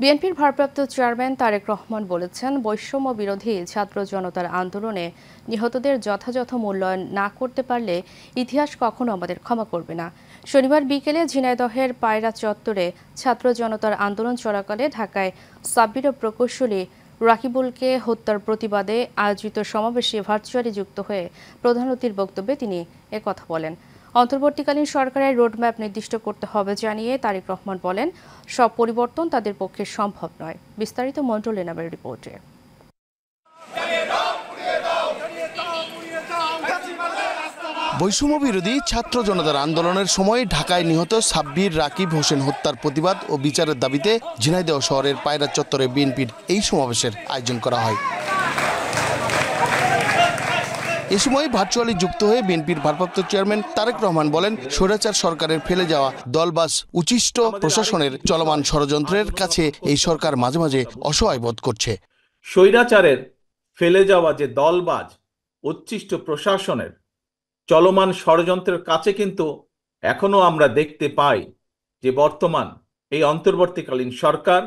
বিএনপির ভারপ্রাপ্ত চেয়ারম্যান তারেক রহমান বলেছেন বৈষম্য বিরোধী ছাত্র জনতার আন্দোলনে নিহতদের যথাযথ মূল্যায়ন না করতে পারলে ইতিহাস কখনো আমাদের ক্ষমা করবে না শনিবার বিকেলে ঝিনাইদহের পায়রা চত্বরে ছাত্র জনতার আন্দোলন চলাকালে ঢাকায় সাব্বির প্রকৌশলী রাকিবুলকে হত্যার প্রতিবাদে আয়োজিত সমাবেশে ভার্চুয়ালি যুক্ত হয়ে প্রধান অতির বক্তব্যে তিনি একথা বলেন অন্তর্বর্তীকালীন সরকারের রোডম্যাপ নির্দিষ্ট করতে হবে জানিয়ে তারেক রহমান বলেন সব পরিবর্তন তাদের পক্ষে সম্ভব নয় বিস্তারিত মন্ডল এনামের রিপোর্টে বৈষম্য বিরোধী ছাত্র জনতার আন্দোলনের সময় ঢাকায় নিহত সাব্বির রাকিব হোসেন হত্যার প্রতিবাদ ও বিচারের দাবিতে ঝিনাইদহ শহরের পায়রা চত্বরে বিএনপির এই সমাবেশের আয়োজন করা হয় এ সময় ভার্চুয়ালি যুক্ত হয়ে বিএনপির ভারপ্রাপ্ত চেয়ারম্যান তারেক রহমান বলেন স্বৈরাচার সরকারের ফেলে যাওয়া দলবাস উচিষ্ট প্রশাসনের চলমান ষড়যন্ত্রের কাছে এই সরকার মাঝে মাঝে অসহায় বোধ করছে স্বৈরাচারের ফেলে যাওয়া যে দলবাজ উচ্ছিষ্ট প্রশাসনের চলমান ষড়যন্ত্রের কাছে কিন্তু এখনো আমরা দেখতে পাই যে বর্তমান এই অন্তর্বর্তীকালীন সরকার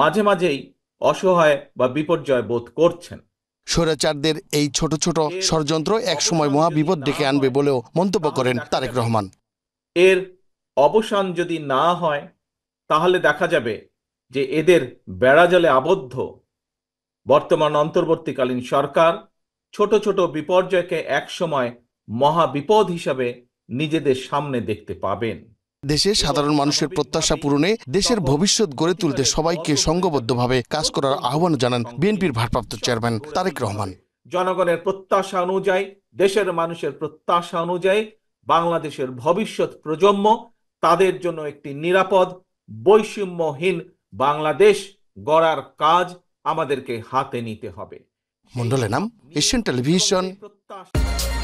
মাঝে মাঝেই অসহায় বা বিপর্যয় বোধ করছেন স্বৈরাচারদের এই ছোট ছোট ষড়যন্ত্র একসময় মহাবিপদ ডেকে আনবে বলেও মন্তব্য করেন তারেক রহমান এর অবসান যদি না হয় তাহলে দেখা যাবে যে এদের বেড়াজালে আবদ্ধ বর্তমান অন্তর্বর্তীকালীন সরকার ছোট ছোট বিপর্যয়কে একসময় মহাবিপদ হিসাবে নিজেদের সামনে দেখতে পাবেন দেশের সাধারণ মানুষের প্রত্যাশা পূরণে দেশের ভবিষ্যৎ গড়ে তুলতে সবাইকে সঙ্গবদ্ধভাবে কাজ করার আহ্বান জানান বিএনপির ভারপ্রাপ্ত চেয়ারম্যান তারেক রহমান জনগণের প্রত্যাশা অনুযায়ী দেশের মানুষের প্রত্যাশা অনুযায়ী বাংলাদেশের ভবিষ্যৎ প্রজন্ম তাদের জন্য একটি নিরাপদ বৈষম্যহীন বাংলাদেশ গড়ার কাজ আমাদেরকে হাতে নিতে হবে মন্ডলের নাম এশিয়ান টেলিভিশন প্রত্যাশা